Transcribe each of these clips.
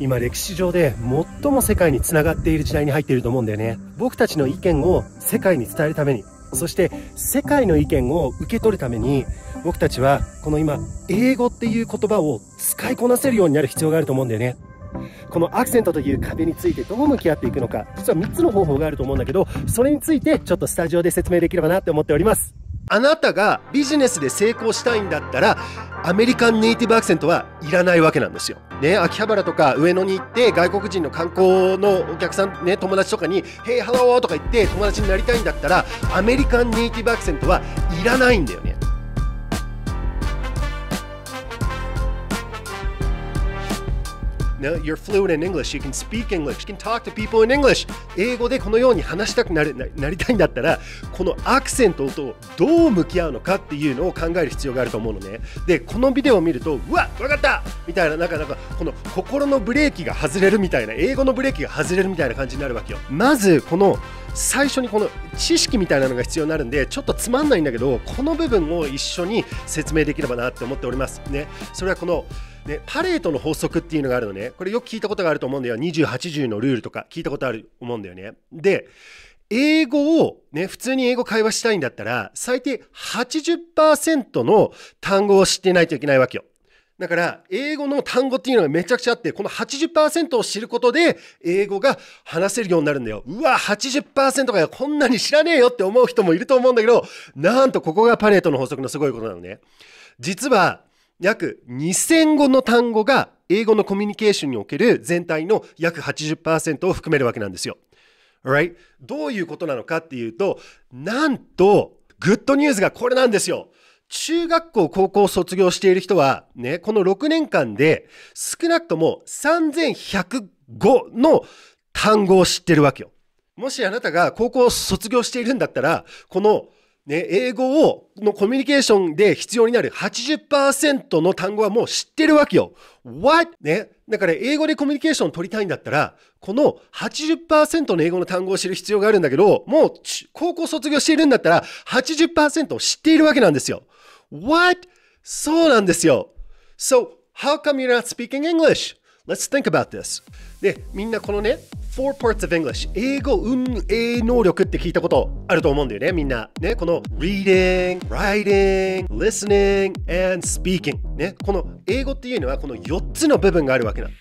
今歴史上で最も世界に繋がっている時代に入っていると思うんだよね。僕たちの意見を世界に伝えるために、そして世界の意見を受け取るために、僕たちはこの今、英語っていう言葉を使いこなせるようになる必要があると思うんだよね。このアクセントという壁についてどう向き合っていくのか、実は3つの方法があると思うんだけど、それについてちょっとスタジオで説明できればなって思っております。あなたがビジネスで成功したいんだったらアメリカンネイティブアクセントはいらないわけなんですよ。ね、秋葉原とか上野に行って外国人の観光のお客さん、ね、友達とかに「Hey, h e とか言って友達になりたいんだったらアメリカンネイティブアクセントはいらないんだよね。you're fluent in English. You can speak English. You can talk to people in English. 英語でこのように話したくなるなりたいんだったら、このアクセントとどう向き合うのかっていうのを考える必要があると思うのね。で、このビデオを見ると、うわ、わかったみたいな、なんか、なんか、この心のブレーキが外れるみたいな、英語のブレーキが外れるみたいな感じになるわけよ。まず、この、最初にこの知識みたいなのが必要になるんでちょっとつまんないんだけどこの部分を一緒に説明できればなって思っておりますねそれはこのでパレートの法則っていうのがあるのねこれよく聞いたことがあると思うんだよ2080のルールとか聞いたことあると思うんだよねで英語をね普通に英語会話したいんだったら最低80%の単語を知ってないといけないわけよだから英語の単語っていうのがめちゃくちゃあってこの80%を知ることで英語が話せるようになるんだようわ80%がこんなに知らねえよって思う人もいると思うんだけどなんとここがパレートの法則のすごいことなのね実は約2000語の単語が英語のコミュニケーションにおける全体の約80%を含めるわけなんですよ。r i g h t どういうことなのかっていうと、なんと、グッドニュースがこれなんですよ。中学校、高校を卒業している人は、ね、この6年間で少なくとも3105の単語を知ってるわけよ。もしあなたが高校を卒業しているんだったら、このね、英語を、のコミュニケーションで必要になる80%の単語はもう知ってるわけよ。What? ね。だから英語でコミュニケーションを取りたいんだったら、この80%の英語の単語を知る必要があるんだけど、もう高校卒業しているんだったら80%を知っているわけなんですよ。What? そうなんですよ。So, how come you're not speaking English? Let's think about this. で、みんなこのね、Four Parts of English 英語運営能力って聞いたことあると思うんだよねみんなねこの Reading, Writing, Listening and Speaking ねこの英語っていうのはこの4つの部分があるわけなの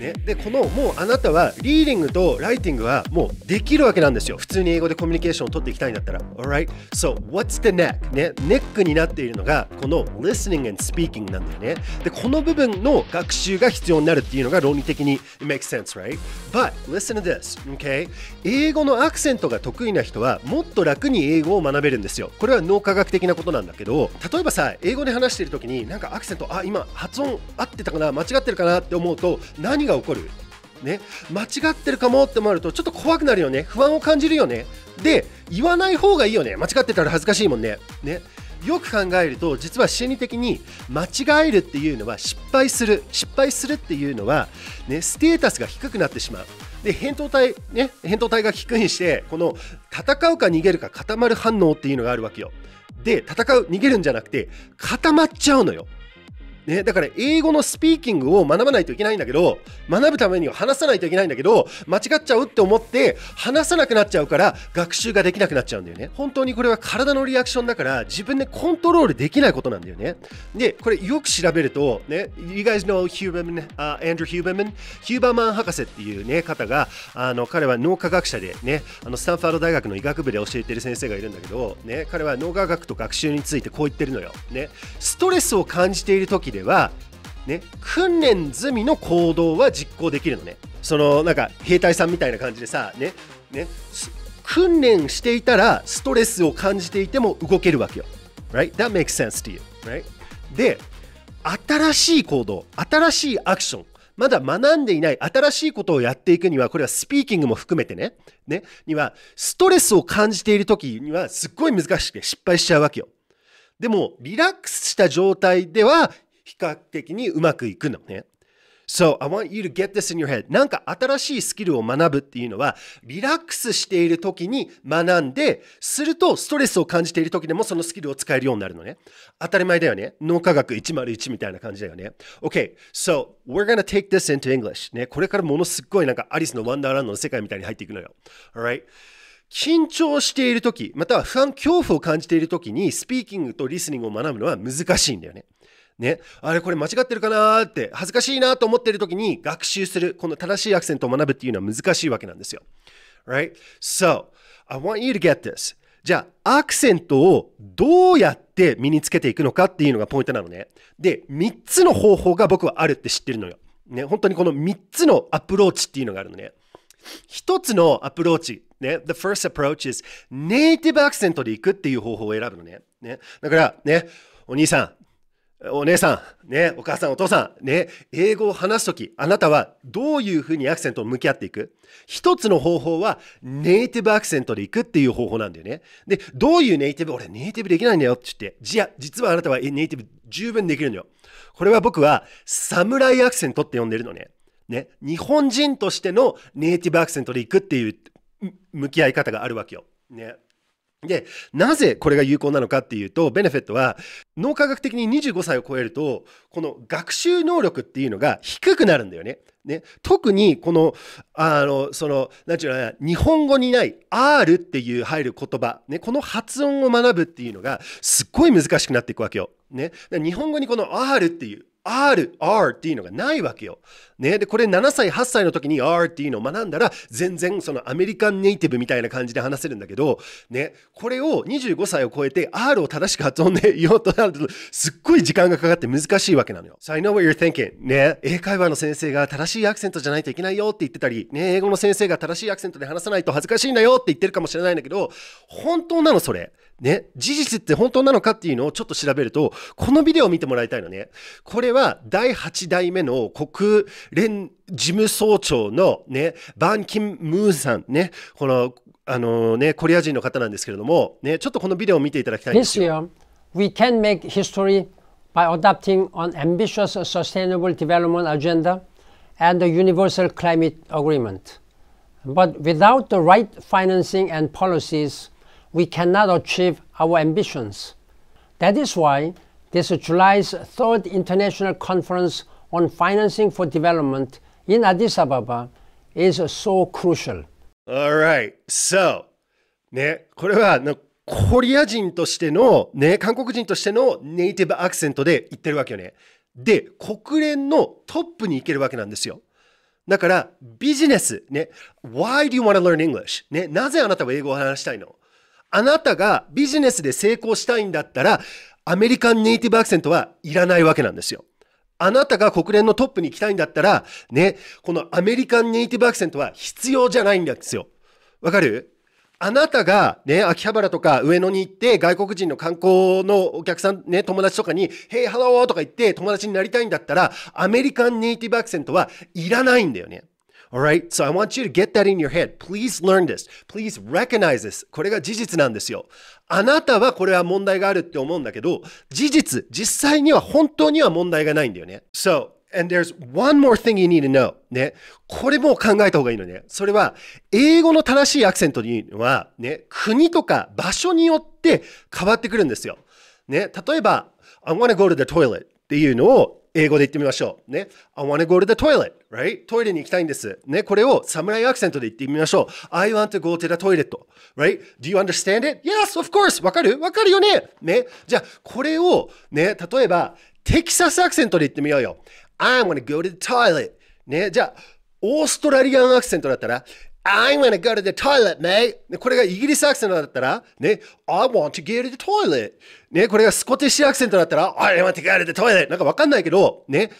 ね、でこのもうあなたはリーディングとライティングはもうできるわけなんですよ普通に英語でコミュニケーションを取っていきたいんだったら Alright so what's the neck ねネックになっているのがこの listening and speaking なんだよねでこの部分の学習が必要になるっていうのが論理的に makes sense right but listen to this okay 英語のアクセントが得意な人はもっと楽に英語を学べるんですよこれは脳科学的なことなんだけど例えばさ英語で話している時になんかアクセントあ今発音合ってたかな間違ってるかなって思うと何がが起こるね間違ってるかもって思うとちょっと怖くなるよね不安を感じるよねで言わない方がいいよね間違ってたら恥ずかしいもんねねよく考えると実は心理的に間違えるっていうのは失敗する失敗するっていうのは、ね、ステータスが低くなってしまうで扁桃体ね扁桃体が低いにしてこの戦うか逃げるか固まる反応っていうのがあるわけよで戦う逃げるんじゃなくて固まっちゃうのよね、だから英語のスピーキングを学ばないといけないんだけど学ぶためには話さないといけないんだけど間違っちゃうって思って話さなくなっちゃうから学習ができなくなっちゃうんだよね本当にこれは体のリアクションだから自分でコントロールできないことなんだよねでこれよく調べるとね You guys know Huberman、uh,、Andrew Huberman ヒューバーマン博士っていうね方があの彼は脳科学者でねあのスタンファード大学の医学部で教えてる先生がいるんだけどね彼は脳科学と学習についてこう言ってるのよねストレスを感じている時では、ね、訓練済みの行動は実行できるのね。そのなんか兵隊さんみたいな感じでさ、ねね、訓練していたらストレスを感じていても動けるわけよ。Right? That makes sense to you. Right? で、新しい行動、新しいアクション、まだ学んでいない新しいことをやっていくには、これはスピーキングも含めてね、ね、には、ストレスを感じている時にはすっごい難しくて失敗しちゃうわけよ。でも、リラックスした状態では比較的にうまくいくのね。So I want you to get this in your head. なんか新しいスキルを学ぶっていうのは、リラックスしている時に学んで、するとストレスを感じている時でもそのスキルを使えるようになるのね。当たり前だよね。脳科学101みたいな感じだよね。Okay, so we're gonna take this into English. ね、これからものすごいなんかアリスのワンダーランドの世界みたいに入っていくのよ。Alright? 緊張している時、または不安、恐怖を感じている時に、スピーキングとリスニングを学ぶのは難しいんだよね。ね、あれこれ間違ってるかなって恥ずかしいなと思ってる時に学習するこの正しいアクセントを学ぶっていうのは難しいわけなんですよ。Right? So, I want you to get this. じゃあ、アクセントをどうやって身につけていくのかっていうのがポイントなのね。で、3つの方法が僕はあるって知ってるのよ。ね、本当にこの3つのアプローチっていうのがあるのね。1つのアプローチ、ね、the first approach is ネイティブアクセントでいくっていう方法を選ぶのね。ねだから、ね、お兄さん、お姉さん、ね、お母さん、お父さん、ね、英語を話すとき、あなたはどういうふうにアクセントを向き合っていく一つの方法は、ネイティブアクセントでいくっていう方法なんだよね。で、どういうネイティブ、俺ネイティブできないんだよって言って、じゃ、実はあなたはネイティブ十分できるのよ。これは僕は、サムライアクセントって呼んでるのね。ね、日本人としてのネイティブアクセントでいくっていう向き合い方があるわけよ。ね。で、なぜこれが有効なのかっていうと、ベネフェットは、脳科学的に25歳を超えると、この学習能力っていうのが低くなるんだよね。ね特に、この、あの、その、なんちゅうのかな、日本語にない R っていう入る言葉、ね、この発音を学ぶっていうのが、すっごい難しくなっていくわけよ。ね、日本語にこの R っていう、R、R っていうのがないわけよ。ね。で、これ7歳、8歳の時に R っていうのを学んだら、全然そのアメリカンネイティブみたいな感じで話せるんだけど、ね。これを25歳を超えて R を正しく発音で言おうとなると、すっごい時間がかかって難しいわけなのよ。So I know what you're thinking. ね。英会話の先生が正しいアクセントじゃないといけないよって言ってたり、ね。英語の先生が正しいアクセントで話さないと恥ずかしいんだよって言ってるかもしれないんだけど、本当なのそれ。ね、事実って本当なのかっていうのをちょっと調べると、このビデオを見てもらいたいのね。これは第8代目の国連事務総長のね、バン・キン・ムーさんね、この、あのね、コリア人の方なんですけれども、ね、ちょっとこのビデオを見ていただきたいんですよ。This year, we can make history by adopting an ambitious sustainable development agenda and a universal climate agreement. But without the right financing and policies, we cannot achieve our ambitions. That is why this July's third international conference on financing for development in Addis Ababa is so crucial. Alright, so ね、これはコリア人としての、ね、韓国人としてのネイティブアクセントで言ってるわけよね。で、国連のトップに行けるわけなんですよ。だから、ビジネス、ね、Why do you want to learn English? ね、なぜあなたは英語を話したいのあなたがビジネスで成功したいんだったら、アメリカンネイティブアクセントはいらないわけなんですよ。あなたが国連のトップに行きたいんだったら、ね、このアメリカンネイティブアクセントは必要じゃないんですよ。わかるあなたがね、秋葉原とか上野に行って外国人の観光のお客さんね、友達とかに、ヘイハローとか言って友達になりたいんだったら、アメリカンネイティブアクセントはいらないんだよね。All right? So I want you to get that in your head. Please learn this. Please recognize this. これが事実なんですよ。あなたはこれは問題があるって思うんだけど、事実、実際には本当には問題がないんだよね。So, and there's one more thing you need to know. ね。これも考えた方がいいのね。それは、英語の正しいアクセントというのは、ね、国とか場所によって変わってくるんですよ。ね。例えば、I wanna go to the toilet っていうのを英語で言ってみましょう。ね。I wanna go to the toilet, right? トイレに行きたいんです。ね。これを侍アクセントで言ってみましょう。I want to go to the toilet, right? Do you understand it? Yes, of course! わかるわかるよねね。じゃあ、これを、ね、例えば、テキサスアクセントで言ってみようよ。I wanna go to the toilet. ね。じゃあ、オーストラリアンアクセントだったら、I m g o n n a go to the toilet, mate! これがイギリスアクセントだったら、ね、I want to get to the toilet! ね、これがスコティッシュアクセントだったら、I want to get to the toilet! なんかわかんないけど、ね、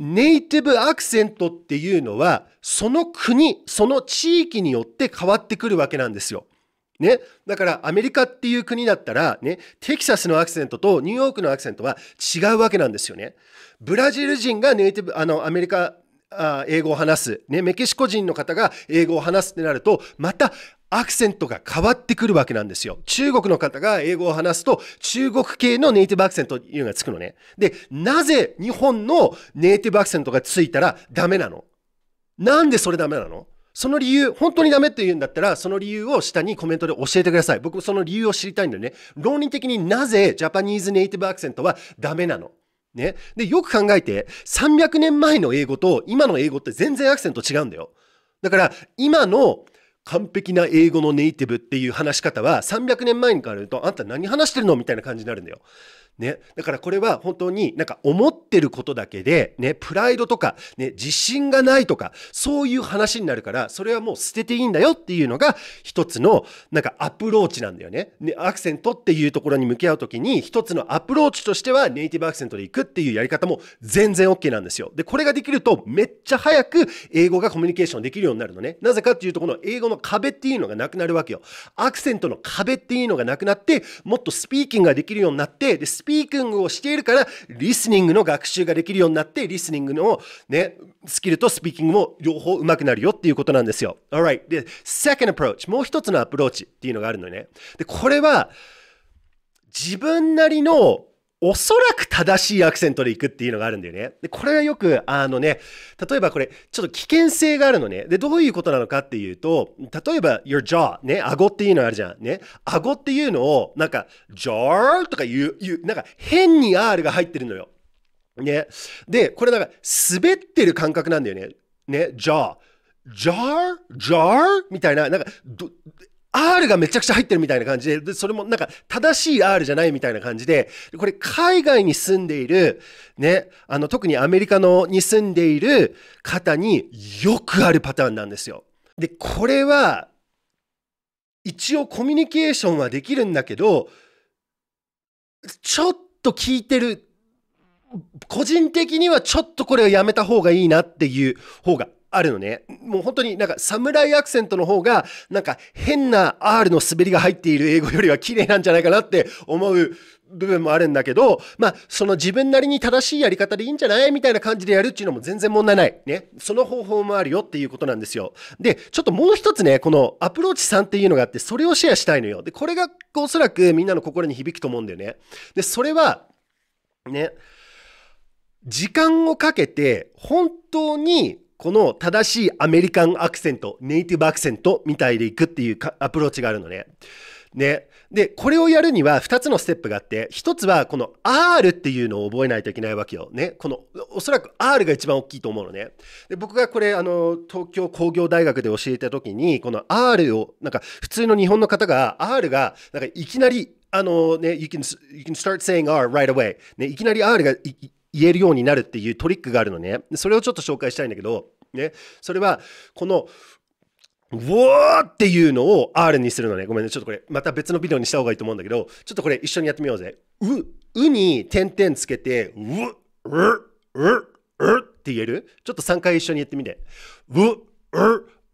ネイティブアクセントっていうのは、その国、その地域によって変わってくるわけなんですよ。ね。だからアメリカっていう国だったら、ね、テキサスのアクセントとニューヨークのアクセントは違うわけなんですよね。ブラジル人がネイティブ、あの、アメリカあ英語を話す、ね、メキシコ人の方が英語を話すってなると、またアクセントが変わってくるわけなんですよ。中国の方が英語を話すと、中国系のネイティブアクセントというのがつくのね。で、なぜ日本のネイティブアクセントがついたらダメなのなんでそれダメなのその理由、本当にダメって言うんだったら、その理由を下にコメントで教えてください。僕もその理由を知りたいんだよね。論理的になぜジャパニーズネイティブアクセントはダメなのね。で、よく考えて、300年前の英語と今の英語って全然アクセント違うんだよ。だから、今の完璧な英語のネイティブっていう話し方は300年前に変わるとあんた何話してるのみたいな感じになるんだよ。ね、だからこれは本当になんか思ってることだけで、ね、プライドとか、ね、自信がないとかそういう話になるからそれはもう捨てていいんだよっていうのが一つのなんかアプローチなんだよねねアクセントっていうところに向き合う時に一つのアプローチとしてはネイティブアクセントでいくっていうやり方も全然 OK なんですよでこれができるとめっちゃ早く英語がコミュニケーションできるようになるのねなぜかっていうとこの英語の壁っていうのがなくなるわけよアクセントの壁っていうのがなくなってもっとスピーキングができるようになってでススピーキングをしているから、リスニングの学習ができるようになって、リスニングのね、スキルとスピーキングも両方上手くなるよっていうことなんですよ。alright. で、second approach。もう一つのアプローチっていうのがあるのね。で、これは、自分なりのおそらく正しいアクセントでいくっていうのがあるんだよね。で、これはよく、あのね、例えばこれ、ちょっと危険性があるのね。で、どういうことなのかっていうと、例えば、your jaw、ね、顎っていうのあるじゃん。ね、顎っていうのを、なんか、jar とか言う、言う、なんか変に R が入ってるのよ。ね。で、これなんか、滑ってる感覚なんだよね。ね、jaw。jar? jar? みたいな、なんか、R がめちゃくちゃ入ってるみたいな感じで、でそれもなんか正しい R じゃないみたいな感じで、これ海外に住んでいる、ね、あの特にアメリカのに住んでいる方によくあるパターンなんですよ。で、これは一応コミュニケーションはできるんだけど、ちょっと聞いてる個人的にはちょっとこれをやめた方がいいなっていう方があるのね。もう本当になんか侍アクセントの方がなんか変な R の滑りが入っている英語よりは綺麗なんじゃないかなって思う部分もあるんだけど、まあ、その自分なりに正しいやり方でいいんじゃないみたいな感じでやるっていうのも全然問題ない。ね。その方法もあるよっていうことなんですよ。で、ちょっともう一つね、このアプローチ3っていうのがあって、それをシェアしたいのよ。で、これがおそらくみんなの心に響くと思うんだよね。で、それは、ね、時間をかけて本当にこの正しいアメリカンアクセント、ネイティブアクセントみたいでいくっていうアプローチがあるのね。ね。で、これをやるには2つのステップがあって、1つはこの R っていうのを覚えないといけないわけよ。ね。この、おそらく R が一番大きいと思うのね。で、僕がこれ、あの、東京工業大学で教えた時に、この R を、なんか普通の日本の方が R が、なんかいきなりあのね、you can, you can start saying R right away。ね、いきなり R がい言えるようになるっていうトリックがあるのね。それをちょっと紹介したいんだけど、ね、それはこのウォーっていうのを R にするのね。ごめんね。ちょっとこれ、また別のビデオにした方がいいと思うんだけど、ちょっとこれ一緒にやってみようぜ。う、うに点々つけて、う、う、う、うって言えるちょっと3回一緒にやってみて。う、う、う、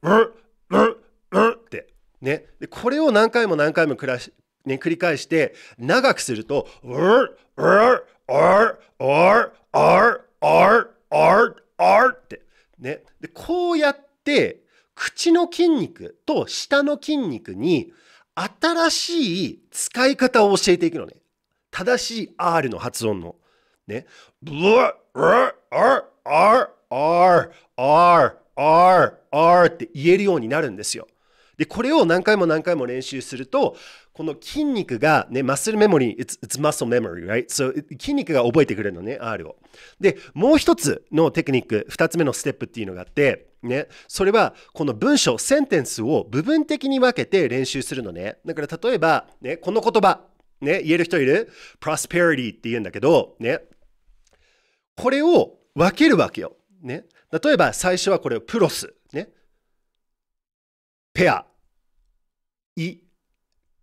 う、うって。ね。で、これを何回も何回もらし、ね、繰り返して、長くすると、う、う、う、R、R、R、R、R、R って。ね。で、こうやって、口の筋肉と舌の筋肉に新しい使い方を教えていくのね。正しい R の発音の。ね。ブワッ、R、R、R、R、R、R、R って言えるようになるんですよ。で、これを何回も何回も練習すると、この筋肉がね、マッスルメモリー、it's, it's muscle memory, right? So, 筋肉が覚えてくれるのね、R を。で、もう一つのテクニック、二つ目のステップっていうのがあって、ね、それはこの文章、センテンスを部分的に分けて練習するのね。だから例えば、ね、この言葉、ね、言える人いる ?prosperity って言うんだけど、ね、これを分けるわけよ。ね、例えば最初はこれをプロス。ペア、イ、テ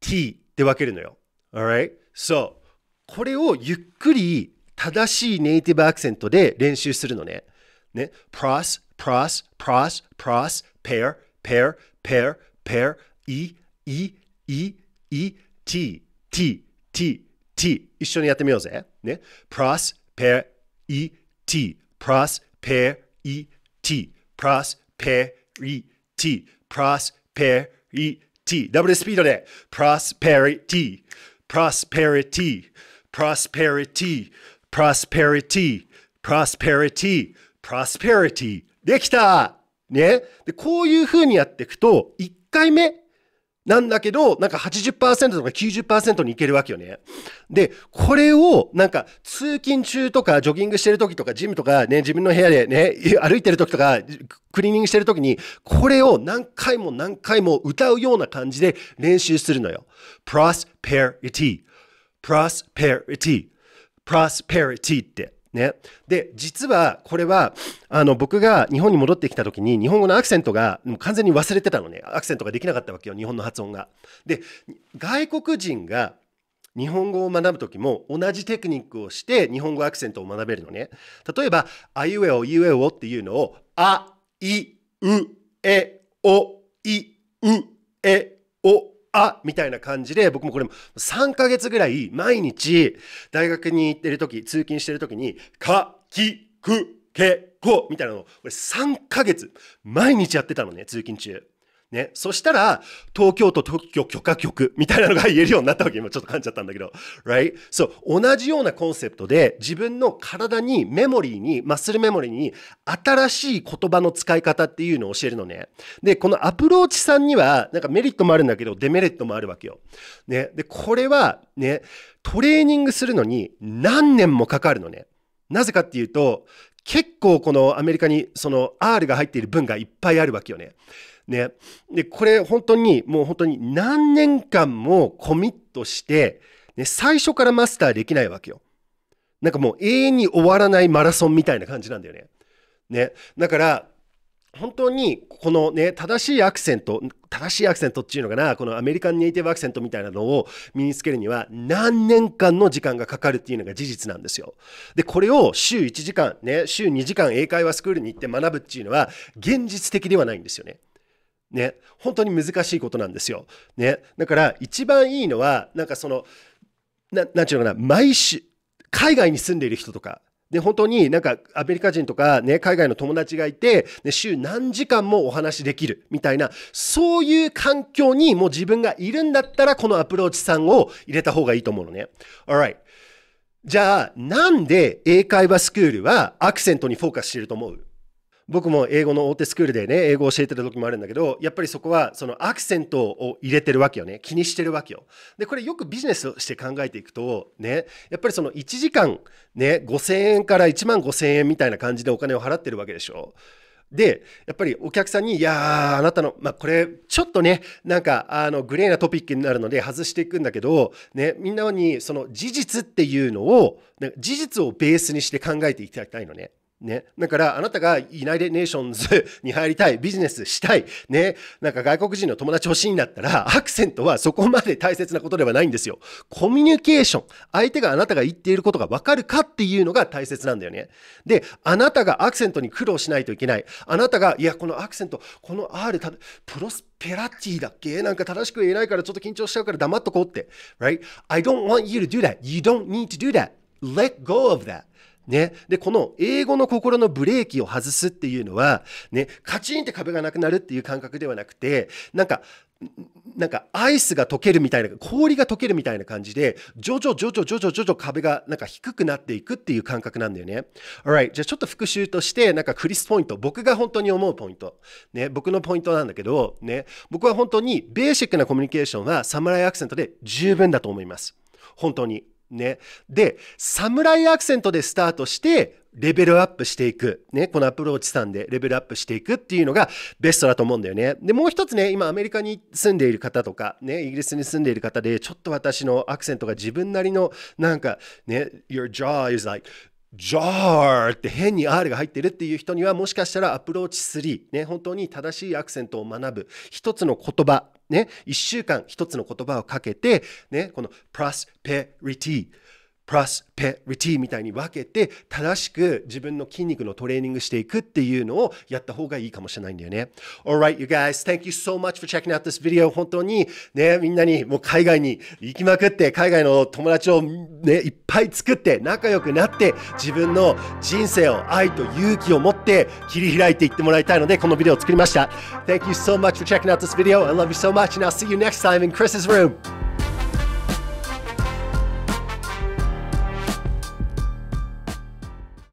ィって分けるのよ。あ l そう。これをゆっくり正しいネイティブアクセントで練習するのね。ね。プラス、プラス、プラス、プラス、ペ r ペ s ペ a ペ r イ、イ、イ、イ、ティ、ティ、ティ、ティ。一緒にやってみようぜ。ね。プラス、ペ p イ、ティ、pros, p a イ、ティ、pros, p a イ、ティ、pros, イ、ティ、ペリティ。ダブルスピードで、プロスペリティ、プロスペリティ、プロスペリティ、プロスペリティ、プロスペリティ、プロスペリティ。できたね。で、こういう風にやっていくと、1回目なんだけど、なんか80%とか90%にいけるわけよね。で、これを、なんか、通勤中とか、ジョギングしてる時とか、ジムとか、ね、自分の部屋でね、歩いてる時とか、クリーニングしてる時に、これを何回も何回も歌うような感じで練習するのよ。prosperity, prosperity, prosperity って。ね。で、実はこれは、あの、僕が日本に戻ってきた時に、日本語のアクセントがもう完全に忘れてたのね。アクセントができなかったわけよ、日本の発音が。で、外国人が日本語を学ぶ時も同じテクニックをして日本語アクセントを学べるのね。例えば、あいうえお、いうえおっていうのを、あ、い、う、え、お、い、う、え、お、あみたいな感じで、僕もこれも3ヶ月ぐらい毎日、大学に行ってる時、通勤してる時に、か、き、く、け、こみたいなのを、これ3ヶ月、毎日やってたのね、通勤中。ね。そしたら、東京都特許許可局みたいなのが言えるようになったわけ。今ちょっと噛んじゃったんだけど。right? そう、同じようなコンセプトで、自分の体に、メモリーに、マッスルメモリーに、新しい言葉の使い方っていうのを教えるのね。で、このアプローチさんには、なんかメリットもあるんだけど、デメリットもあるわけよ。ね。で、これは、ね、トレーニングするのに何年もかかるのね。なぜかっていうと、結構このアメリカにその R が入っている文がいっぱいあるわけよね。ね。で、これ本当にもう本当に何年間もコミットして、ね、最初からマスターできないわけよ。なんかもう永遠に終わらないマラソンみたいな感じなんだよね。ね。だから、本当にこのね正しいアクセント正しいアクセントっていうのかなこのアメリカンネイティブアクセントみたいなのを身につけるには何年間の時間がかかるっていうのが事実なんですよでこれを週1時間ね週2時間英会話スクールに行って学ぶっていうのは現実的ではないんですよねね、本当に難しいことなんですよ。ね、だから一番いいのは、なんかその、ななんていうのかな、毎週、海外に住んでいる人とか、で、本当になんかアメリカ人とかね、海外の友達がいて、ね、週何時間もお話できるみたいな、そういう環境にもう自分がいるんだったら、このアプローチさんを入れた方がいいと思うのね。Alright. じゃあ、なんで英会話スクールはアクセントにフォーカスしてると思う僕も英語の大手スクールでね、英語を教えてる時もあるんだけど、やっぱりそこはそのアクセントを入れてるわけよね。気にしてるわけよ。で、これよくビジネスとして考えていくと、ね、やっぱりその1時間、ね、5000円から1万5000円みたいな感じでお金を払ってるわけでしょ。で、やっぱりお客さんに、いやー、あなたの、まあ、これ、ちょっとね、なんか、あの、グレーなトピックになるので外していくんだけど、ね、みんなに、その事実っていうのを、事実をベースにして考えていただきたいのね。ね。だから、あなたが United n ネーションズに入りたい、ビジネスしたい、ね。なんか外国人の友達欲しいんだったら、アクセントはそこまで大切なことではないんですよ。コミュニケーション。相手があなたが言っていることがわかるかっていうのが大切なんだよね。で、あなたがアクセントに苦労しないといけない。あなたが、いや、このアクセント、この R、たプロスペラティだっけなんか正しく言えないからちょっと緊張しちゃうから黙っとこうって。Right?I don't want you to do that.You don't need to do that. Let go of that. ね。で、この英語の心のブレーキを外すっていうのは、ね、カチンって壁がなくなるっていう感覚ではなくて、なんか、なんかアイスが溶けるみたいな氷が溶けるみたいな感じで徐々徐々徐々徐々壁がなんか低くなっていくっていう感覚なんだよね。Alright じゃあちょっと復習としてなんかクリスポイント僕が本当に思うポイントね僕のポイントなんだけどね僕は本当にベーシックなコミュニケーションはサムライアクセントで十分だと思います。本当に。ね。で、イアクセントでスタートして、レベルアップしていく。ね。このアプローチさんでレベルアップしていくっていうのがベストだと思うんだよね。で、もう一つね、今アメリカに住んでいる方とか、ね、イギリスに住んでいる方で、ちょっと私のアクセントが自分なりの、なんか、ね、your jaw is like, jar って変に R が入ってるっていう人にはもしかしたらアプローチ3、ね、本当に正しいアクセントを学ぶ一つの言葉ね、1週間1つの言葉をかけて、ね、この prosperity プラスペリティみたいに分けて正しく自分の筋肉のトレーニングしていくっていうのをやった方がいいかもしれないんだよね。Alright, you guys, thank you so much for checking out this video. 本当にね、みんなにもう海外に行きまくって、海外の友達をね、いっぱい作って、仲良くなって、自分の人生を愛と勇気を持って切り開いていってもらいたいので、このビデオを作りました。Thank you so much for checking out this video. I love you so much and I'll see you next time in Chris's room.